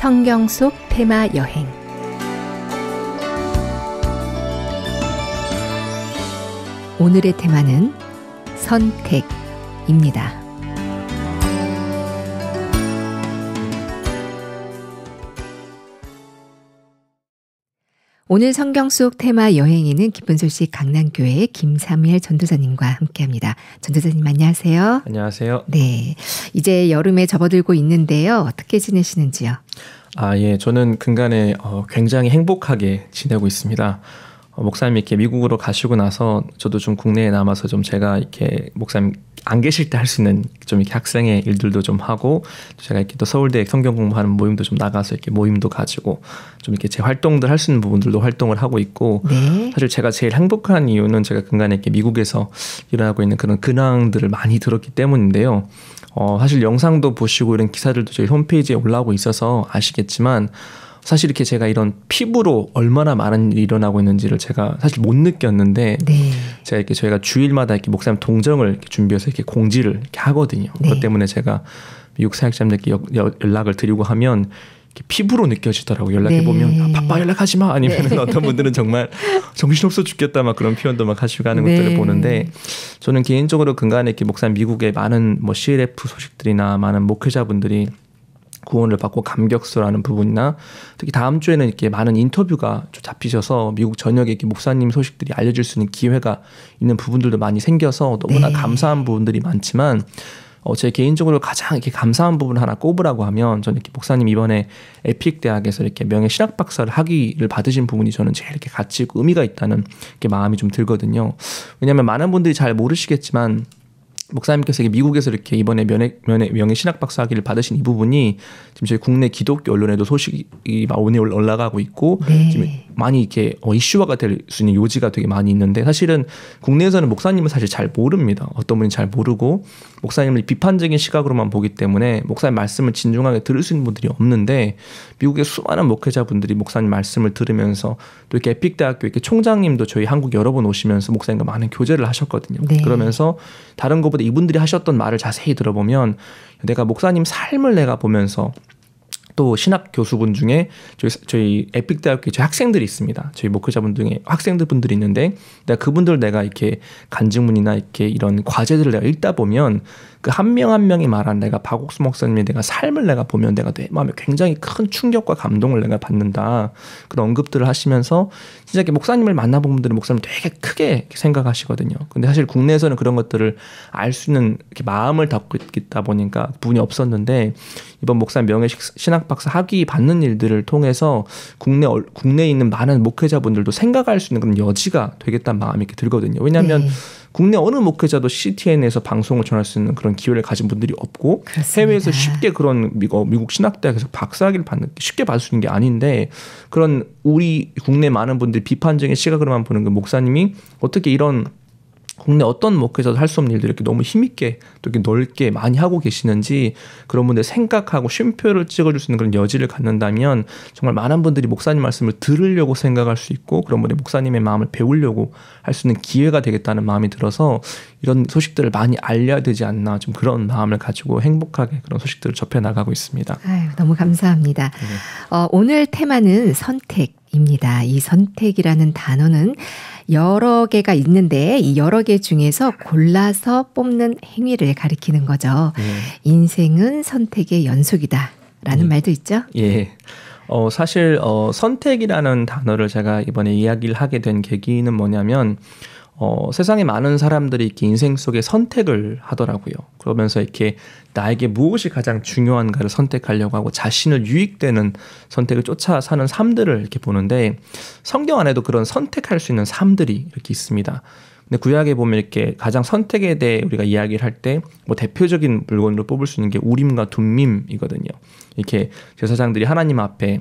성경 속 테마 여행 오늘의 테마는 선택입니다. 오늘 성경 속 테마 여행에는 기쁜 소식 강남교회 김삼일 전도사님과 함께합니다. 전도사님 안녕하세요. 안녕하세요. 네, 이제 여름에 접어들고 있는데요. 어떻게 지내시는지요? 아 예, 저는 근간에 어, 굉장히 행복하게 지내고 있습니다. 어, 목사님 이렇게 미국으로 가시고 나서 저도 좀 국내에 남아서 좀 제가 이렇게 목사님 안 계실 때 할 수 있는 좀 이렇게 학생의 일들도 좀 하고 제가 이렇게 또 서울대 성경 공부하는 모임도 좀 나가서 이렇게 모임도 가지고 좀 이렇게 제 활동들 할 수 있는 부분들도 활동을 하고 있고 네. 사실 제가 제일 행복한 이유는 제가 근간에 이렇게 미국에서 일어나고 있는 그런 근황들을 많이 들었기 때문인데요. 어, 사실 영상도 보시고 이런 기사들도 저희 홈페이지에 올라오고 있어서 아시겠지만 사실 이렇게 제가 이런 피부로 얼마나 많은 일이 일어나고 있는지를 제가 사실 못 느꼈는데 네. 제가 이렇게 저희가 주일마다 이렇게 목사님 동정을 이렇게 준비해서 이렇게 공지를 이렇게 하거든요. 네. 그것 때문에 제가 미국 사역자님들께 연락을 드리고 하면 피부로 느껴지더라고 연락해 네. 보면 네. 아, 바빠 연락하지 마 아니면 네. 어떤 분들은 정말 정신없어 죽겠다 막 그런 표현도 막 하시고 하는 네. 것들을 보는데 저는 개인적으로 근간에 이렇게 목사 님 미국의 많은 뭐 CLF 소식들이나 많은 목회자분들이 구원을 받고 감격스러워하는 부분이나 특히 다음 주에는 이렇게 많은 인터뷰가 잡히셔서 미국 전역에 이렇게 목사님 소식들이 알려줄 수 있는 기회가 있는 부분들도 많이 생겨서 너무나 네. 감사한 부분들이 많지만 어, 제 개인적으로 가장 이렇게 감사한 부분 하나 꼽으라고 하면 저는 이렇게 목사님 이번에 에픽 대학에서 이렇게 명예 신학 박사를 하기를 받으신 부분이 저는 제일 이렇게 가치 있고 의미가 있다는 이렇게 마음이 좀 들거든요. 왜냐하면 많은 분들이 잘 모르시겠지만 목사님께서 미국에서 이렇게 이번에 면회, 면회, 명예 신학 박사 학위를 받으신 이 부분이 지금 저희 국내 기독교 언론에도 소식이 막 오늘 올라가고 있고 네. 지금 많이 이렇게 어, 이슈화가 될 수 있는 요지가 되게 많이 있는데 사실은 국내에서는 목사님을 사실 잘 모릅니다. 어떤 분이 잘 모르고 목사님을 비판적인 시각으로만 보기 때문에 목사님 말씀을 진중하게 들을 수 있는 분들이 없는데 미국의 수많은 목회자분들이 목사님 말씀을 들으면서 또 이렇게 에픽 대학교 이렇게 총장님도 저희 한국 여러 번 오시면서 목사님과 많은 교제를 하셨거든요. 네. 그러면서 다른 것보다 이분들이 하셨던 말을 자세히 들어보면 내가 목사님 삶을 내가 보면서 또 신학 교수분 중에 저희, 저희 에픽대학교 저희 학생들이 있습니다. 저희 목회자분 중에 학생들 분들이 있는데 내가 그분들 내가 이렇게 간증문이나 이렇게 이런 과제들을 내가 읽다 보면 그 한 명한 한 명이 말한 내가 박옥수 목사님의 내가 삶을 내가 보면 내가 내 마음에 굉장히 큰 충격과 감동을 내가 받는다 그런 언급들을 하시면서 진짜 이렇게 목사님을 만나본 분들은 목사님 되게 크게 생각하시거든요. 근데 사실 국내에서는 그런 것들을 알 수 있는 마음을 담고 있다 보니까 분이 없었는데 이번 목사 명예 신학 박사 학위 받는 일들을 통해서 국내 국내에 있는 많은 목회자분들도 생각할 수 있는 그런 여지가 되겠다는 마음이 이렇게 들거든요. 왜냐하면 네. 국내 어느 목회자도 CTN에서 방송을 전할 수 있는 그런 기회를 가진 분들이 없고 그렇습니다. 해외에서 쉽게 그런 미국 어, 신학대학에서 박사학위를 받는 쉽게 받을 수 있는 게 아닌데 그런 우리 국내 많은 분들 비판적인 시각으로만 보는 그 목사님이 어떻게 이런 국내 어떤 목회자도 할 수 없는 일들을 이렇게 너무 힘있게 또 이렇게 넓게 많이 하고 계시는지 그런 분들 생각하고 쉼표를 찍어줄 수 있는 그런 여지를 갖는다면 정말 많은 분들이 목사님 말씀을 들으려고 생각할 수 있고 그런 분의 목사님의 마음을 배우려고 할 수 있는 기회가 되겠다는 마음이 들어서 이런 소식들을 많이 알려야 되지 않나 좀 그런 마음을 가지고 행복하게 그런 소식들을 접해 나가고 있습니다. 아유, 너무 감사합니다. 네. 어, 오늘 테마는 선택입니다. 이 선택이라는 단어는 여러 개가 있는데 이 여러 개 중에서 골라서 뽑는 행위를 가리키는 거죠. 네. 인생은 선택의 연속이다라는 네. 말도 있죠. 예. 어, 사실 어, 선택이라는 단어를 제가 이번에 이야기를 하게 된 계기는 뭐냐면 어, 세상에 많은 사람들이 이렇게 인생 속에 선택을 하더라고요. 그러면서 이렇게 나에게 무엇이 가장 중요한가를 선택하려고 하고 자신을 유익되는 선택을 쫓아 사는 삶들을 이렇게 보는데 성경 안에도 그런 선택할 수 있는 삶들이 이렇게 있습니다. 근데 구약에 보면 이렇게 가장 선택에 대해 우리가 이야기를 할 때 뭐 대표적인 물건으로 뽑을 수 있는 게 우림과 둠밈이거든요. 이렇게 제사장들이 하나님 앞에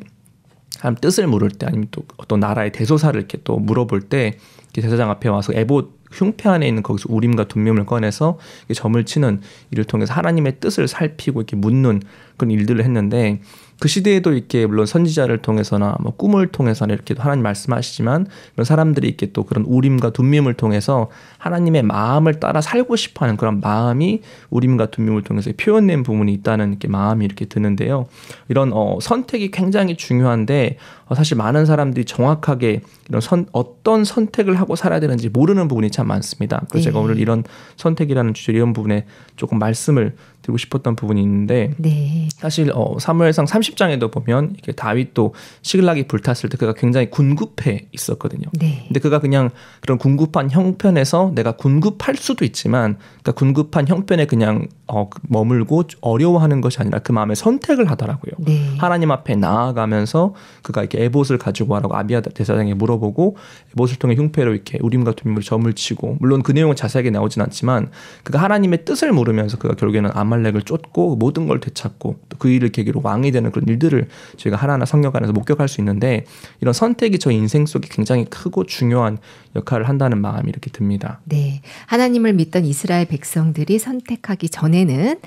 사람 뜻을 물을 때 아니면 또 어떤 나라의 대소사를 이렇게 또 물어볼 때 대사장 앞에 와서 에봇 흉패 안에 있는 거기서 우림과 둠밈을 꺼내서 점을 치는 일을 통해서 하나님의 뜻을 살피고 이렇게 묻는 그런 일들을 했는데 그 시대에도 이렇게 물론 선지자를 통해서나 뭐 꿈을 통해서나 이렇게 하나님 말씀하시지만 그런 사람들이 이렇게 또 그런 우림과 둠밈을 통해서 하나님의 마음을 따라 살고 싶어하는 그런 마음이 우림과 둠밈을 통해서 표현된 부분이 있다는 이렇게 마음이 이렇게 드는데요. 이런 어, 선택이 굉장히 중요한데 어, 사실 많은 사람들이 정확하게 이런 선, 어떤 선택을 하고 살아야 되는지 모르는 부분이 참 많습니다. 그래서 네. 제가 오늘 네. 이런 선택이라는 주제 이런 부분에 조금 말씀을 드리고 싶었던 부분이 있는데 네. 사실 어, 사무엘상 30장에도 보면 이렇게 다윗도 시글락이 불탔을 때 그가 굉장히 군급해 있었거든요. 네. 근데 그가 그냥 그런 군급한 형편에서 내가 군급할 수도 있지만 그러니까 군급한 형편에 그냥 어, 머물고 어려워하는 것이 아니라 그 마음의 선택을 하더라고요. 네. 하나님 앞에 나아가면서 그가 이렇게 에봇을 가지고 하라고 아비아 대사장에 물어보고 에봇을 통해 흉패로 이렇게 우림과 두림을 점을 치고 물론 그 내용은 자세하게 나오진 않지만 그가 하나님의 뜻을 모르면서 그가 결국에는 아말렉을 쫓고 모든 걸 되찾고 또그 일을 계기로 왕이 되는 그런 일들을 저희가 하나하나 성경 안에서 목격할 수 있는데 이런 선택이 저 인생 속에 굉장히 크고 중요한 역할을 한다는 마음이 이렇게 듭니다. 네. 하나님을 믿던 이스라엘 백성들이 선택하기 전에 전에는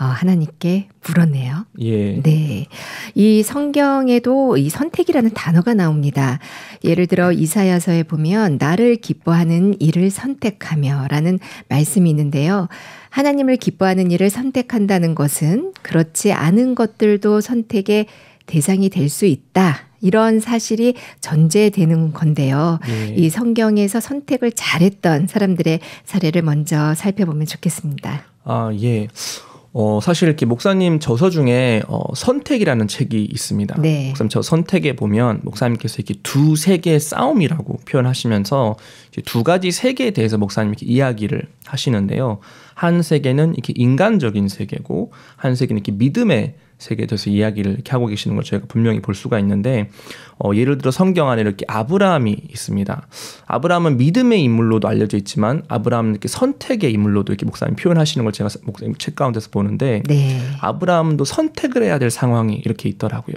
어, 하나님께 물었네요. 예. 네. 이 성경에도 이 선택이라는 단어가 나옵니다. 예를 들어 이사야서에 보면 나를 기뻐하는 일을 선택하며라는 말씀이 있는데요. 하나님을 기뻐하는 일을 선택한다는 것은 그렇지 않은 것들도 선택의 대상이 될 수 있다. 이런 사실이 전제되는 건데요. 네. 이 성경에서 선택을 잘했던 사람들의 사례를 먼저 살펴보면 좋겠습니다. 아, 예. 어, 사실 이렇게 목사님 저서 중에 어, 선택이라는 책이 있습니다. 네. 목사님 저 선택에 보면 목사님께서 이렇게 두 세계의 싸움이라고 표현하시면서 두 가지 세계에 대해서 목사님 이렇게 이야기를 하시는데요. 한 세계는 이렇게 인간적인 세계고 한 세계는 이렇게 믿음의 세계에 대해서 이야기를 이렇게 하고 계시는 걸 저희가 분명히 볼 수가 있는데 어, 예를 들어 성경 안에 이렇게 아브라함이 있습니다. 아브라함은 믿음의 인물로도 알려져 있지만 아브라함은 이렇게 선택의 인물로도 이렇게 목사님 표현하시는 걸 제가 목사님 책 가운데서 보는데 네. 아브라함도 선택을 해야 될 상황이 이렇게 있더라고요.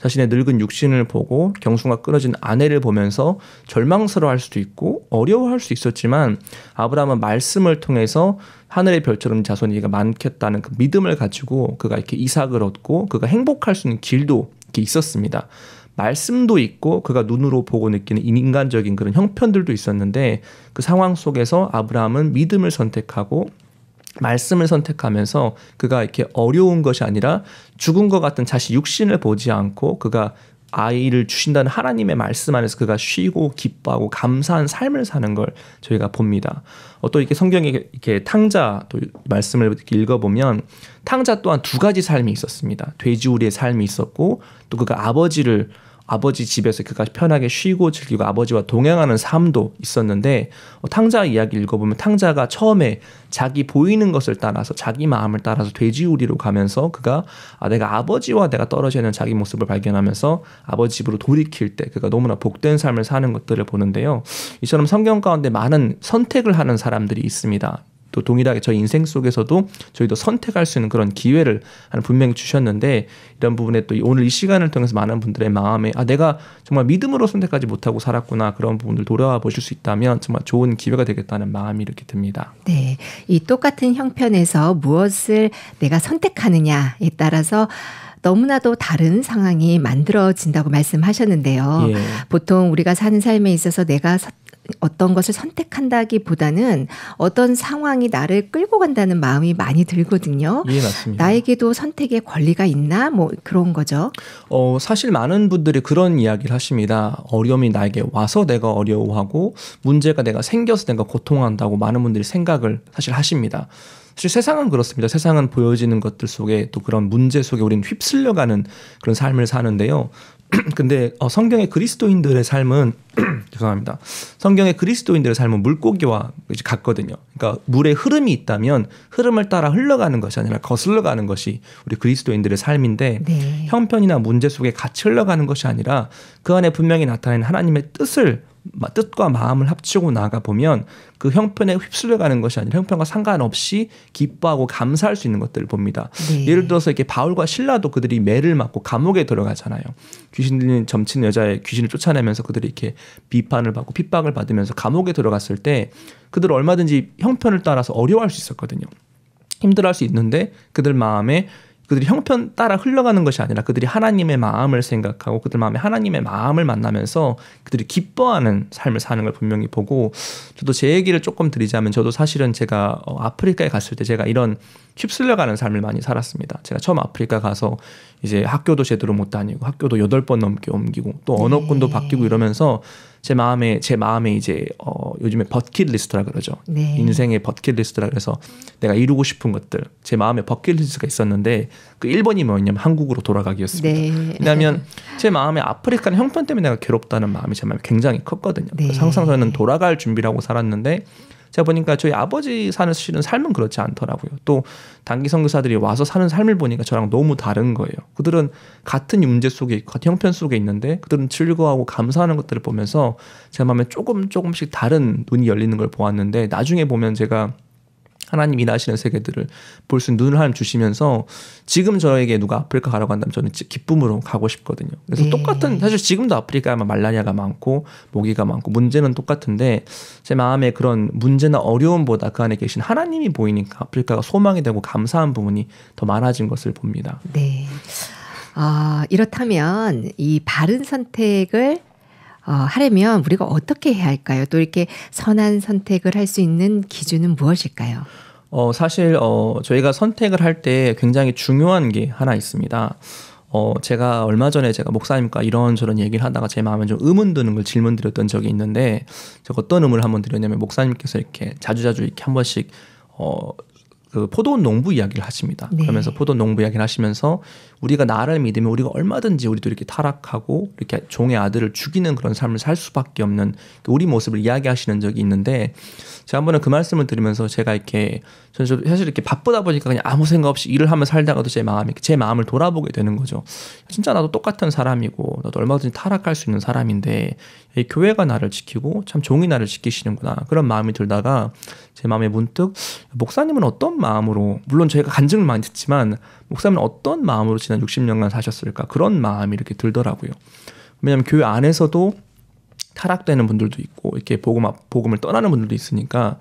자신의 늙은 육신을 보고 경수가 끊어진 아내를 보면서 절망스러워할 수도 있고 어려워할 수 있었지만 아브라함은 말씀을 통해서 하늘의 별처럼 자손이가 많겠다는 그 믿음을 가지고 그가 이렇게 이삭을 얻고 그가 행복할 수 있는 길도 이렇게 있었습니다. 말씀도 있고 그가 눈으로 보고 느끼는 인간적인 그런 형편들도 있었는데 그 상황 속에서 아브라함은 믿음을 선택하고 말씀을 선택하면서 그가 이렇게 어려운 것이 아니라 죽은 것 같은 자신 육신을 보지 않고 그가 아이를 주신다는 하나님의 말씀 안에서 그가 쉬고 기뻐하고 감사한 삶을 사는 걸 저희가 봅니다. 어, 또 이렇게 성경에 이렇게 탕자 또 말씀을 읽어보면 탕자 또한 두 가지 삶이 있었습니다. 돼지우리의 삶이 있었고 또 그가 아버지를 아버지 집에서 그가 편하게 쉬고 즐기고 아버지와 동행하는 삶도 있었는데 어, 탕자 이야기 읽어보면 탕자가 처음에 자기 보이는 것을 따라서 자기 마음을 따라서 돼지우리로 가면서 그가 아 내가 아버지와 내가 떨어져 있는 자기 모습을 발견하면서 아버지 집으로 돌이킬 때 그가 너무나 복된 삶을 사는 것들을 보는데요. 이처럼 성경 가운데 많은 선택을 하는 사람들이 있습니다. 또 동일하게 저희 인생 속에서도 저희도 선택할 수 있는 그런 기회를 분명히 주셨는데 이런 부분에 또 오늘 이 시간을 통해서 많은 분들의 마음에 아 내가 정말 믿음으로 선택하지 못하고 살았구나 그런 부분을 돌아와 보실 수 있다면 정말 좋은 기회가 되겠다는 마음이 이렇게 듭니다. 네, 이 똑같은 형편에서 무엇을 내가 선택하느냐에 따라서 너무나도 다른 상황이 만들어진다고 말씀하셨는데요. 예. 보통 우리가 사는 삶에 있어서 내가 어떤 것을 선택한다기보다는 어떤 상황이 나를 끌고 간다는 마음이 많이 들거든요. 예, 맞습니다. 나에게도 선택의 권리가 있나 뭐 그런 거죠. 어, 사실 많은 분들이 그런 이야기를 하십니다. 어려움이 나에게 와서 내가 어려워하고 문제가 내가 생겨서 내가 고통한다고 많은 분들이 생각을 사실 하십니다. 사실 세상은 그렇습니다. 세상은 보여지는 것들 속에 또 그런 문제 속에 우리는 휩쓸려가는 그런 삶을 사는데요. 근데 어, 성경의 그리스도인들의 삶은 죄송합니다. 성경의 그리스도인들의 삶은 물고기와 같거든요. 그러니까 물의 흐름이 있다면 흐름을 따라 흘러가는 것이 아니라 거슬러 가는 것이 우리 그리스도인들의 삶인데 네. 형편이나 문제 속에 같이 흘러가는 것이 아니라 그 안에 분명히 나타낸 하나님의 뜻을 뜻과 마음을 합치고 나가 보면 그 형편에 휩쓸려 가는 것이 아니라 형편과 상관없이 기뻐하고 감사할 수 있는 것들을 봅니다. 네. 예를 들어서 이렇게 바울과 신라도 그들이 매를 맞고 감옥에 들어가잖아요. 귀신 들 점친 여자의 귀신을 쫓아내면서 그들이 이렇게 비판을 받고 핍박을 받으면서 감옥에 들어갔을 때 그들 얼마든지 형편을 따라서 어려워할 수 있었거든요. 힘들어할 수 있는데 그들 마음에 그들이 형편 따라 흘러가는 것이 아니라 그들이 하나님의 마음을 생각하고 그들 마음에 하나님의 마음을 만나면서 그들이 기뻐하는 삶을 사는 걸 분명히 보고 저도 제 얘기를 조금 드리자면 저도 사실은 제가 어, 아프리카에 갔을 때 제가 이런 휩쓸려가는 삶을 많이 살았습니다. 제가 처음 아프리카 가서 이제 학교도 제대로 못 다니고 학교도 8번 넘게 옮기고 또 언어권도 네. 바뀌고 이러면서 제 마음에 제 마음에 이제 어 요즘에 버킷리스트라 그러죠. 네. 인생의 버킷리스트라 그래서 내가 이루고 싶은 것들 제 마음에 버킷리스트가 있었는데 그 1번이 뭐냐면 였 한국으로 돌아가기였습니다. 네. 왜냐하면 제 마음에 아프리카는 형편 때문에 내가 괴롭다는 마음이 제 마음에 굉장히 컸거든요. 네. 그래서 항상 저는 돌아갈 준비라고 살았는데 제가 보니까 저희 아버지 사는 실은 삶은 그렇지 않더라고요. 또 단기 선교사들이 와서 사는 삶을 보니까 저랑 너무 다른 거예요. 그들은 같은 문제 속에 같은 형편 속에 있는데 그들은 즐거워하고 감사하는 것들을 보면서 제 마음에 조금 조금씩 다른 눈이 열리는 걸 보았는데 나중에 보면 제가 하나님 일하시는 세계들을 볼 수 있는 눈을 하나님 주시면서 지금 저에게 누가 아프리카 가라고 한다면 저는 기쁨으로 가고 싶거든요. 그래서 네. 똑같은 사실 지금도 아프리카에 아마 말라리아가 많고 모기가 많고 문제는 똑같은데 제 마음에 그런 문제나 어려움보다 그 안에 계신 하나님이 보이니까 아프리카가 소망이 되고 감사한 부분이 더 많아진 것을 봅니다. 네. 아, 어, 이렇다면 이 바른 선택을 어, 하려면 우리가 어떻게 해야 할까요? 또 이렇게 선한 선택을 할 수 있는 기준은 무엇일까요? 어, 사실 어, 저희가 선택을 할 때 굉장히 중요한 게 하나 있습니다. 어, 제가 얼마 전에 제가 목사님과 이런저런 얘기를 하다가 제 마음에 좀 의문 드는 걸 질문 드렸던 적이 있는데 제가 어떤 의문을 한번 드렸냐면 목사님께서 이렇게 자주자주 이렇게 한 번씩 어, 그 포도원 농부 이야기를 하십니다. 네. 그러면서 포도원 농부 이야기를 하시면서 우리가 나라를 믿으면 우리가 얼마든지 우리도 이렇게 타락하고 이렇게 종의 아들을 죽이는 그런 삶을 살 수밖에 없는 그 우리 모습을 이야기하시는 적이 있는데 제가 한 번은 그 말씀을 들으면서 제가 이렇게 저는 사실 이렇게 바쁘다 보니까 그냥 아무 생각 없이 일을 하며 살다가도 제 마음이 제 마음을 돌아보게 되는 거죠. 진짜 나도 똑같은 사람이고 나도 얼마든지 타락할 수 있는 사람인데 이 교회가 나를 지키고 참 종이 나를 지키시는구나 그런 마음이 들다가 제 마음에 문득 목사님은 어떤 마음으로 물론 저희가 간증을 많이 듣지만 목사님은 어떤 마음으로 지난 60년간 사셨을까 그런 마음이 이렇게 들더라고요. 왜냐하면 교회 안에서도 타락되는 분들도 있고 이렇게 복음 복음을 떠나는 분들도 있으니까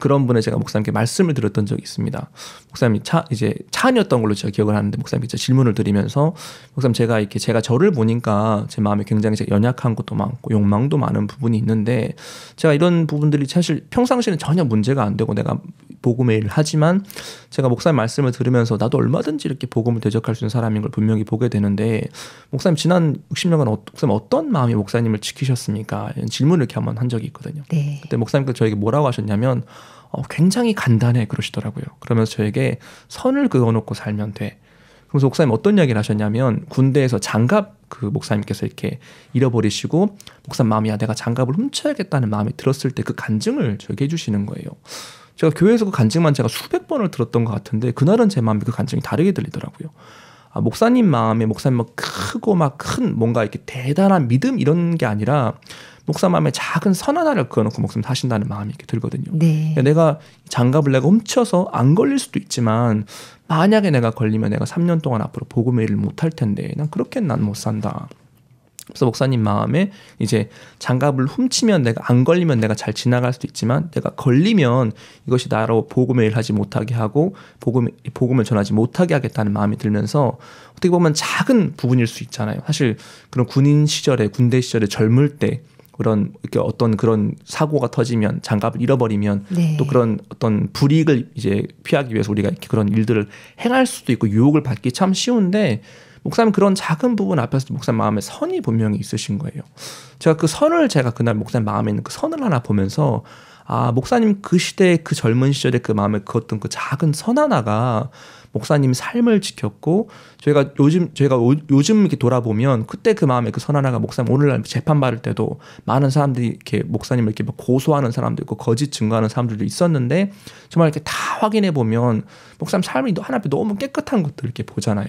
그런 분에 제가 목사님께 말씀을 드렸던 적이 있습니다. 목사님이 차 이제 차 안이었던 걸로 제가 기억을 하는데 목사님께 질문을 드리면서 목사님 제가 이렇게 제가 저를 보니까 제마음에 굉장히 연약한 것도 많고 욕망도 많은 부분이 있는데 제가 이런 부분들이 사실 평상시는 에 전혀 문제가 안 되고 내가 복음의 일을 하지만 제가 목사님 말씀을 들으면서 나도 얼마든지 이렇게 복음을 대적할 수 있는 사람인 걸 분명히 보게 되는데 목사님 지난 60년간 어, 목사님 어떤 마음이 목사님을 지키셨습니까? 어떠까 이런 질문을 이렇게 한번 한 적이 있거든요. 네. 그때 목사님께서 그 저에게 뭐라고 하셨냐면 어, 굉장히 간단해 그러시더라고요. 그러면서 저에게 선을 그어놓고 살면 돼. 그래서 목사님 어떤 이야기를 하셨냐면 군대에서 장갑 그 목사님께서 이렇게 잃어버리시고 목사님 마음이 야 내가 장갑을 훔쳐야겠다는 마음이 들었을 때 그 간증을 저에게 해주시는 거예요. 제가 교회에서 그 간증만 제가 수백 번을 들었던 것 같은데 그날은 제 마음이 그 간증이 다르게 들리더라고요. 아, 목사님 마음에 목사님 뭐 크고 막 큰 뭔가 이렇게 대단한 믿음 이런 게 아니라 목사 마음에 작은 선 하나를 그어놓고 목사님 사신다는 마음이 이렇게 들거든요. 네. 그러 그러니까 내가 장갑을 내가 훔쳐서 안 걸릴 수도 있지만 만약에 내가 걸리면 내가 3년 동안 앞으로 복음의 일을 못할 텐데 난 그렇게 난 못 산다. 그래서 목사님 마음에 이제 장갑을 훔치면 내가 안 걸리면 내가 잘 지나갈 수도 있지만 내가 걸리면 이것이 나로 복음을 일하지 못하게 하고 복음 복음을 전하지 못하게 하겠다는 마음이 들면서 어떻게 보면 작은 부분일 수 있잖아요. 사실 그런 군인 시절에 군대 시절에 젊을 때 그런 이렇게 어떤 그런 사고가 터지면 장갑을 잃어버리면 네. 또 그런 어떤 불이익을 이제 피하기 위해서 우리가 이렇게 그런 일들을 행할 수도 있고 유혹을 받기 참 쉬운데 목사님 그런 작은 부분 앞에서도 목사님 마음에 선이 분명히 있으신 거예요. 제가 그 선을 제가 그날 목사님 마음에 있는 그 선을 하나 보면서 아 목사님 그 시대의 그 젊은 시절의 그 마음에 그 어떤 그 작은 선 하나가 목사님 삶을 지켰고 저희가 요즘 저희가 오, 요즘 이렇게 돌아보면 그때 그 마음에 그 선하나가 목사님 오늘날 재판 받을 때도 많은 사람들이 이렇게 목사님을 이렇게 고소하는 사람도 있고 거짓 증거하는 사람들도 있었는데 정말 이렇게 다 확인해 보면 목사님 삶이 하나 앞에 너무 깨끗한 것들 이렇게 보잖아요.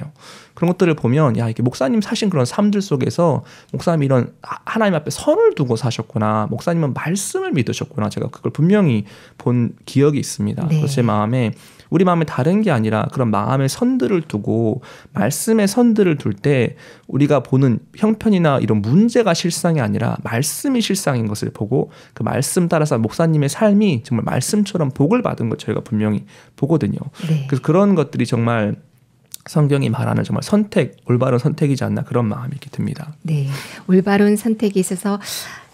그런 것들을 보면 야 이게 렇 목사님 사신 그런 삶들 속에서 목사님 이런 하나님 앞에 선을 두고 사셨구나 목사님은 말씀을 믿으셨구나 제가 그걸 분명히 본 기억이 있습니다. 네. 제 마음에 우리 마음에 다른 게 아니라 그런 마음의 선들을 두고 말씀의 선들을 둘 때 우리가 보는 형편이나 이런 문제가 실상이 아니라 말씀이 실상인 것을 보고 그 말씀 따라서 목사님의 삶이 정말 말씀처럼 복을 받은 것 저희가 분명히 보거든요. 네. 그래서 그런 것들이 정말 성경이 말하는 정말 선택, 올바른 선택이지 않나 그런 마음이 듭니다. 네. 올바른 선택이 있어서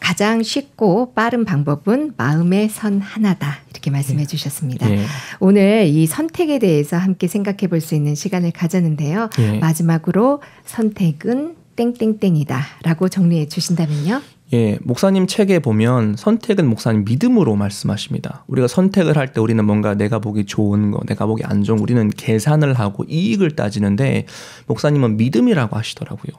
가장 쉽고 빠른 방법은 마음의 선 하나다. 이렇게 말씀해 예. 주셨습니다. 예. 오늘 이 선택에 대해서 함께 생각해 볼 수 있는 시간을 가졌는데요. 예. 마지막으로 선택은 땡땡땡이다라고 정리해 주신다면요. 예, 목사님 책에 보면 선택은 목사님 믿음으로 말씀하십니다. 우리가 선택을 할 때 우리는 뭔가 내가 보기 좋은 거, 내가 보기 안 좋은 거, 우리는 계산을 하고 이익을 따지는데 목사님은 믿음이라고 하시더라고요.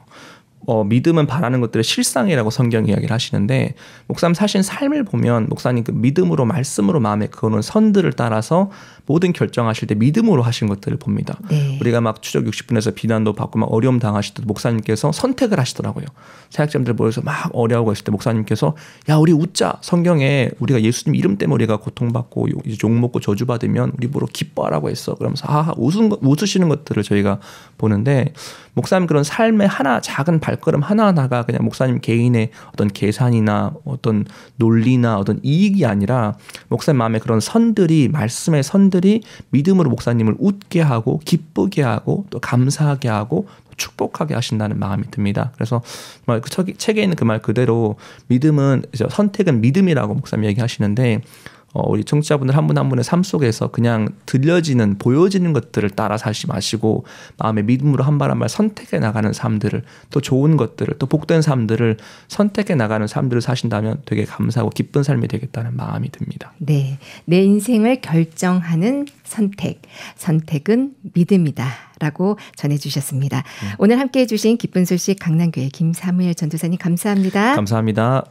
어, 믿음은 바라는 것들의 실상이라고 성경 이야기를 하시는데 목사님 사실 삶을 보면 목사님 그 믿음으로 말씀으로 마음에 그거는 선들을 따라서 모든 결정하실 때 믿음으로 하신 것들을 봅니다. 네. 우리가 막 추적 60분에서 비난도 받고 막 어려움 당하시듯 목사님께서 선택을 하시더라고요. 사역자들 모여서 막 어려워하고 있을 때 목사님께서 야 우리 웃자 성경에 우리가 예수님 이름 때문에 우리가 고통받고 욕먹고 저주받으면 우리 보러 기뻐하라고 했어. 그러면서 아 웃은 거, 웃으시는 것들을 저희가 보는데 목사님 그런 삶의 하나 작은 발걸음 하나하나가 그냥 목사님 개인의 어떤 계산이나 어떤 논리나 어떤 이익이 아니라 목사님 마음에 그런 선들이 말씀의 선 사람들이 믿음으로 목사님을 웃게 하고 기쁘게 하고 또 감사하게 하고 축복하게 하신다는 마음이 듭니다. 그래서 그 책에 있는 그 말 그대로 믿음은 선택은 믿음이라고 목사님 얘기하시는데 어, 우리 청취자분들 한 분 한 분의 삶 속에서 그냥 들려지는 보여지는 것들을 따라 살지 마시고 마음의 믿음으로 한 발 한 발 선택해 나가는 삶들을 또 좋은 것들을 또 복된 삶들을 선택해 나가는 삶들을 사신다면 되게 감사하고 기쁜 삶이 되겠다는 마음이 듭니다. 네, 내 인생을 결정하는 선택, 선택은 믿음이다라고 전해주셨습니다. 음. 오늘 함께해주신 기쁜 소식 강남교회 김사무엘 전도사님 감사합니다. 감사합니다.